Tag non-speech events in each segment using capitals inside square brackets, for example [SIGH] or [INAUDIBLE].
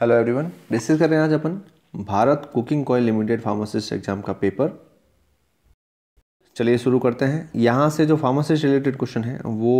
Hello everyone discuss कर रहे हैं आज अपन Bharat coking coal limited pharmacist exam का पेपर चलिए शुरू करते हैं यहाँ से जो फार्मासिस्ट रिलेटेड क्वेश्चन है वो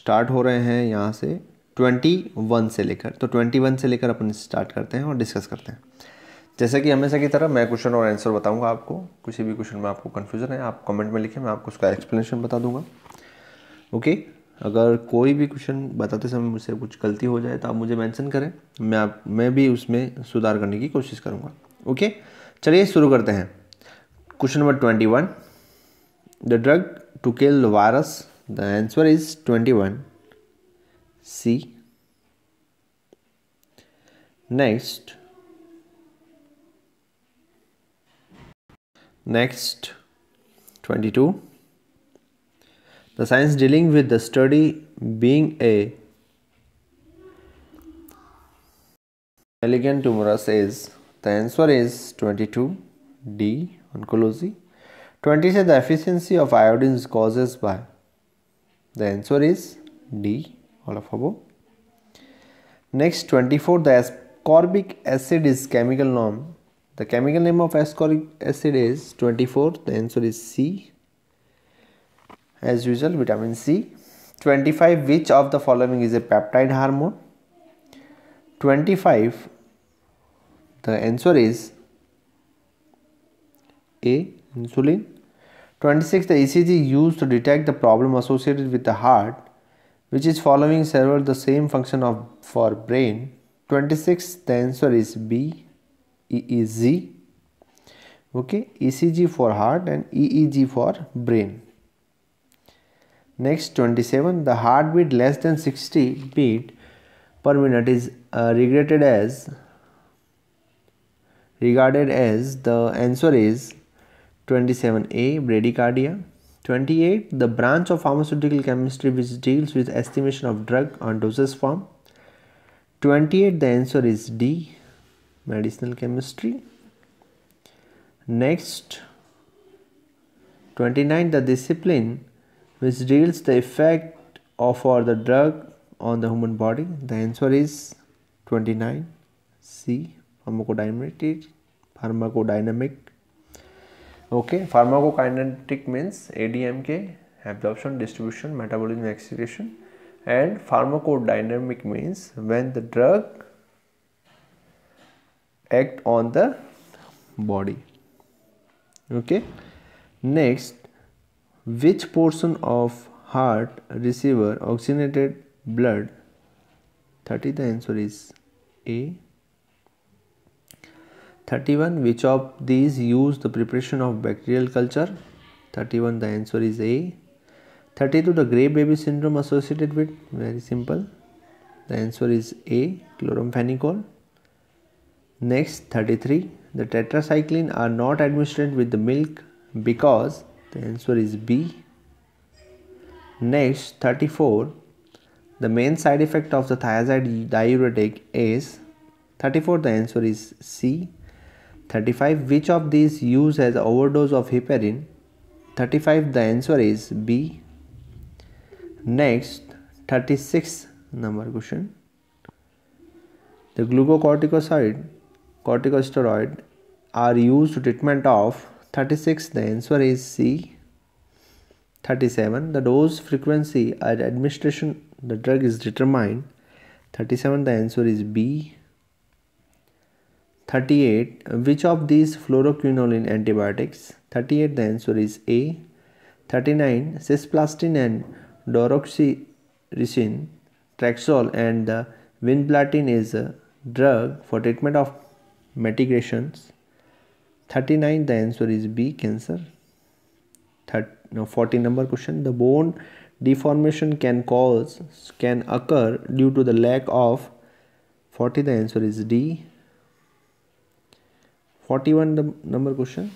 स्टार्ट हो रहे हैं यहाँ से 21 से लेकर तो 21 से लेकर अपन स्टार्ट करते हैं और डिस्कस करते हैं जैसे कि हमेशा की तरह मैं क्वेश्चन और आंसर बताऊँगा आपको किसी भी क्वेश्चन में आपको कन्फ्यूजन है आप कमेंट में लिखें मैं आपको उसका एक्सप्लेनेशन बता दूंगा ओके okay? अगर कोई भी क्वेश्चन बताते समय मुझसे कुछ गलती हो जाए तो आप मुझे मेंशन करें मैं आप मैं भी उसमें सुधार करने की कोशिश करूँगा ओके चलिए शुरू करते हैं question number twenty one the drug to kill virus the answer is twenty one C next next twenty two The science dealing with the study being a elegant tumour is the answer is 22 D oncology. 20 says the efficiency of iodine is caused by the answer is D all of above. Next 24 the ascorbic acid is chemical norm. The chemical name of ascorbic acid is 24 the answer is C as usual vitamin C 25 which of the following is a peptide hormone 25 the answer is A insulin 26 the ECG used to detect the problem associated with the heart which is following several the same function of for brain 26 the answer is B EEG okay ECG for heart and EEG for brain Next 27 the heartbeat less than 60 beat per minute is uh, regarded as regarded as the answer is 27a bradycardia 28 the branch of pharmaceutical chemistry which deals with estimation of drug on doses form 28 the answer is d medicinal chemistry next 29 the discipline which deals the effect of or the drug on the human body. The answer is 29 C pharmacodynamic pharmacodynamic okay pharmacokinetic means ADMK absorption distribution metabolism excretion and pharmacodynamic means when the drug act on the body okay next which portion of heart receiver oxygenated blood 30 the answer is a 31 which of these use the preparation of bacterial culture 31 the answer is a 32 the gray baby syndrome associated with very simple the answer is a chloramphenicol next 33 the tetracycline are not administered with the milk because the answer is B. Next 34 the main side effect of the thiazide diuretic is 34 the answer is C. 35 which of these use as overdose of heparin? 35 the answer is B. Next 36 number question. The glucocorticoid corticosteroid are used to treatment of 36 the answer is c 37 the dose frequency at administration the drug is determined 37 the answer is b 38 which of these fluoroquinoline antibiotics 38 the answer is a 39 Cisplatin and doxorubicin Traxol and the vinblatin is a drug for treatment of mitigations. 39 the answer is b cancer now 40 number question the bone deformation can cause can occur due to the lack of 40 the answer is d 41 the number question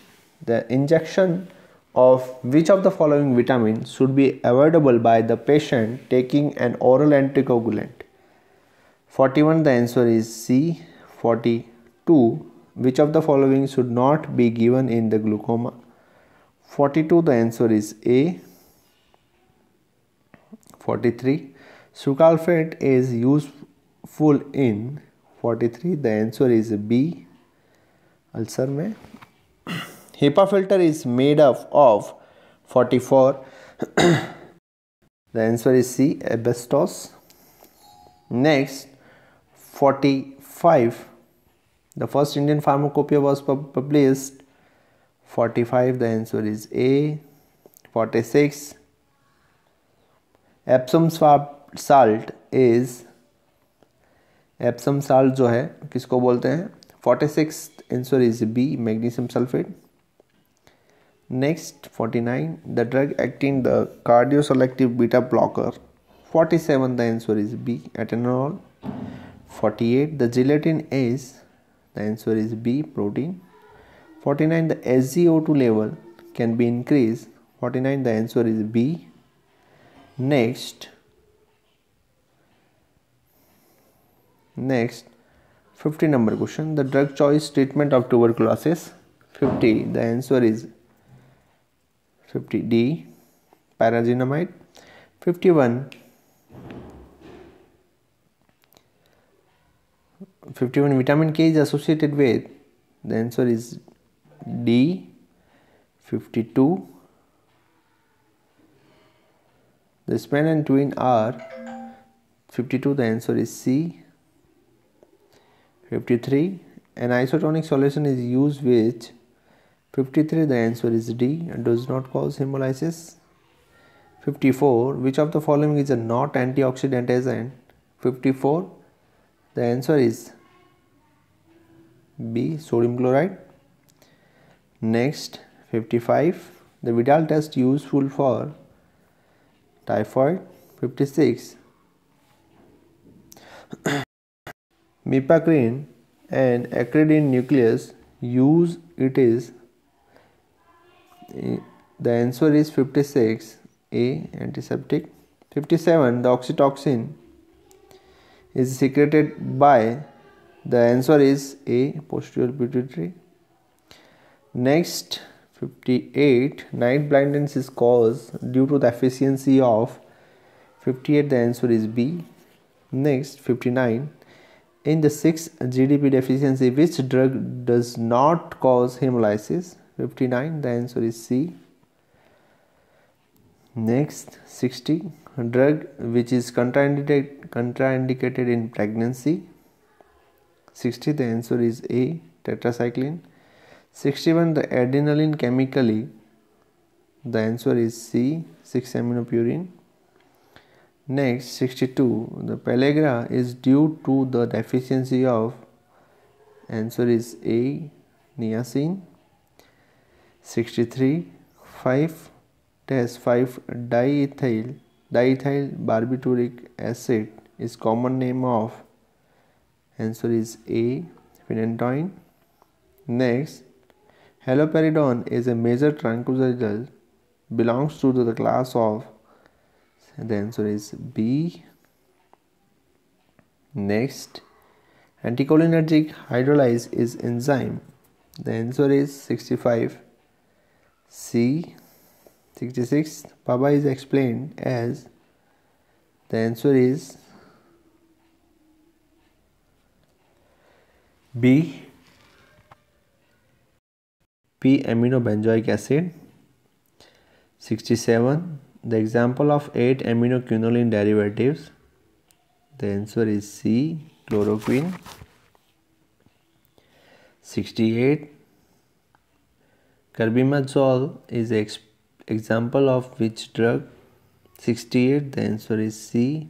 the injection of which of the following vitamins should be avoidable by the patient taking an oral anticoagulant 41 the answer is c 42 which of the following should not be given in the glaucoma? 42 the answer is A. 43 sucralfate is useful in 43 the answer is B. Ulcer में HEPA filter is made up of 44 the answer is C asbestos. Next 45 The first Indian pharmacopoeia was published 45 the answer is A 46 Epsom salt is Epsom salt जो है किसको बोलते हैं forty six answer is B magnesium sulphate next forty nine the drug acting the cardio selective beta blocker forty seven the answer is B atenolol forty eight the gelatin is The answer is B protein. 49 the SGO2 level can be increased. 49 the answer is B. Next Next 50 number question the drug choice treatment of tuberculosis 50 the answer is 50 D pyrazinamide 51 51 vitamin K is associated with the answer is D 52 the span and twin are 52 the answer is C 53 an isotonic solution is used with 53 the answer is D and does not cause hemolysis 54 which of the following is a not antioxidant agent 54 the answer is B sodium chloride. Next 55 the Vital test useful for typhoid 56 [COUGHS] Mipacrine and acridine nucleus use it is eh, the answer is 56 A antiseptic 57 the oxytocin is secreted by the answer is A posterior pituitary. Next 58 night blindness is caused due to the efficiency of 58 the answer is B. Next 59 in the 6 GDP deficiency which drug does not cause hemolysis 59 the answer is C. Next 60 drug which is contraindicated, contraindicated in pregnancy 60 the answer is A tetracycline 61 the adrenaline chemically the answer is C 6 aminopurine next 62 the pellagra is due to the deficiency of answer is A niacin 63 5 test 5 diethyl diethyl barbituric acid is common name of Answer is A. phenantoin Next, haloperidone is a major tranquilizer belongs to the class of the answer is B. Next, anticholinergic hydrolyze is enzyme. The answer is 65. C. 66. Baba is explained as the answer is B P amino benzoic acid 67 the example of 8 aminoquinoline derivatives the answer is C chloroquine 68 carbimazole is ex example of which drug 68 the answer is C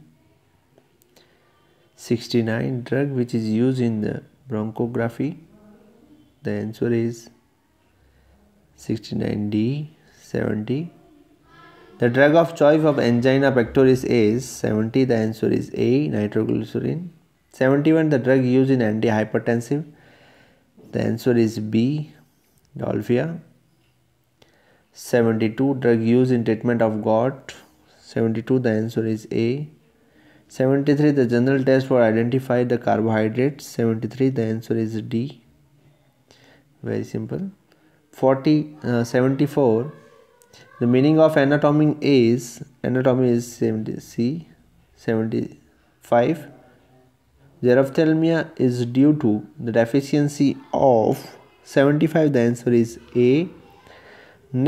69 drug which is used in the bronchography? The answer is 69D 70. The drug of choice of angina pectoris is 70. The answer is A nitroglycerin. 71. The drug used in antihypertensive. The answer is B Dolphia. 72. Drug used in treatment of gout. 72. The answer is A 73 the general test for identify the carbohydrates 73 the answer is D very simple 40 uh, 74 the meaning of anatomy is anatomy is 70 C 75 xerophthalmia is due to the deficiency of 75 the answer is A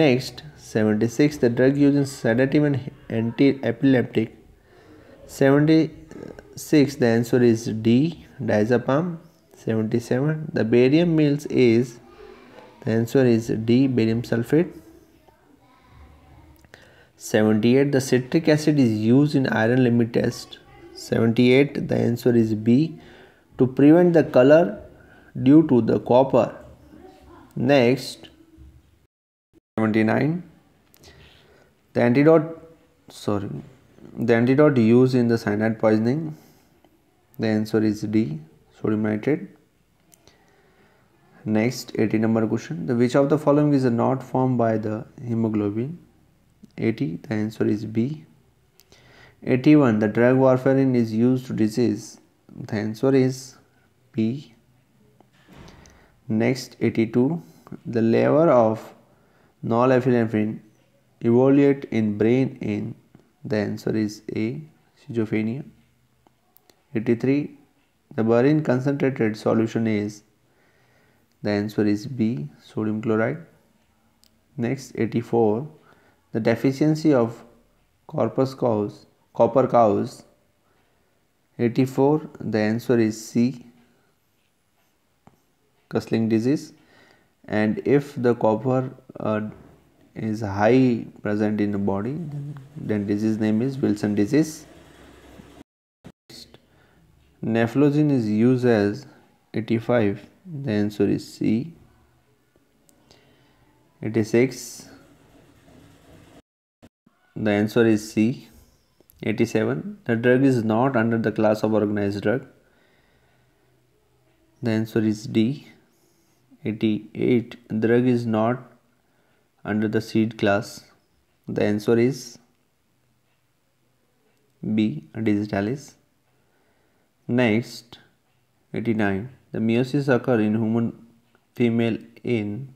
next 76 the drug used in sedative and anti-epileptic 76 the answer is D diazepam 77 the barium meals is the answer is D barium sulfate 78 the citric acid is used in iron limit test 78 the answer is B to prevent the color due to the copper next 79 the antidote sorry the antidote used in the cyanide poisoning, the answer is D, sodium nitrate. Next, 80 number question. The which of the following is not formed by the hemoglobin? 80, the answer is B. 81, the drug warfarin is used to disease. The answer is B. Next, 82, the lever of norepinephrine evaluate in brain in the answer is A. Schizophrenia. 83. The beryllium concentrated solution is the answer is B. Sodium chloride. Next 84. The deficiency of corpus cows, copper cows. 84. The answer is C. Custling disease. And if the copper uh, is high present in the body then, disease name is Wilson disease. Nephrologen is used as 85 the answer is C. 86 the answer is C. 87 the drug is not under the class of organized drug the answer is D. 88 drug is not under the seed class? The answer is B. Digitalis. Next, 89. The meiosis occur in human female in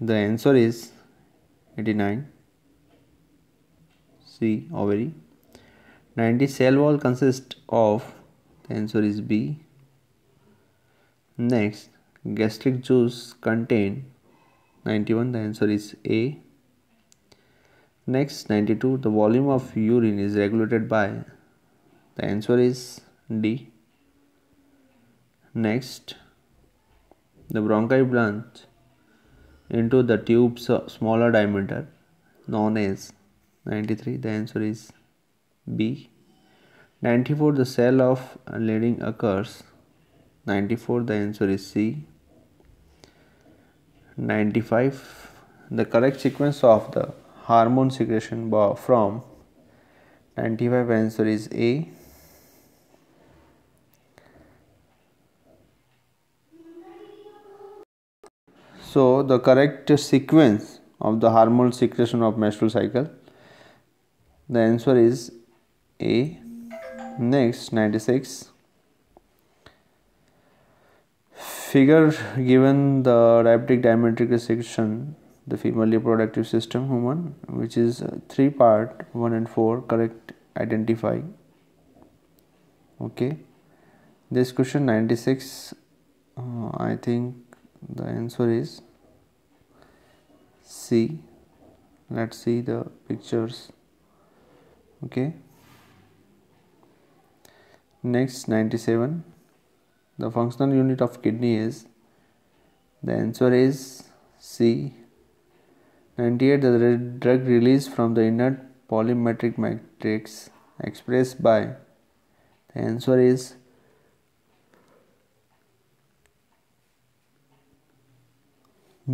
the answer is 89 C ovary 90 cell wall consists of the answer is B next gastric juice contain 91 the answer is A. Next 92 the volume of urine is regulated by the answer is D. Next the bronchi branch into the tube's uh, smaller diameter known as 93 the answer is B. 94 the cell of leading occurs 94 the answer is C. 95 the correct sequence of the hormone secretion from 95 answer is A so the correct sequence of the hormone secretion of menstrual cycle the answer is A next 96 figure given the diabetic diametric section the female reproductive system human which is uh, three part one and four correct identify okay this question 96 uh, I think the answer is C let's see the pictures okay next 97 the functional unit of kidney is the answer is C 98 the drug release from the inner polymetric matrix expressed by the answer is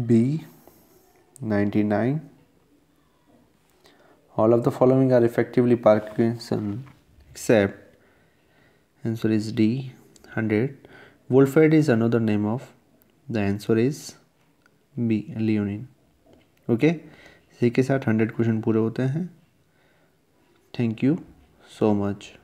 B 99 all of the following are effectively Parkinson except answer is D 100 Wolfite is another name of the answer is B leonine. Okay. इसी के साथ hundred question पूरे होते हैं thank you so much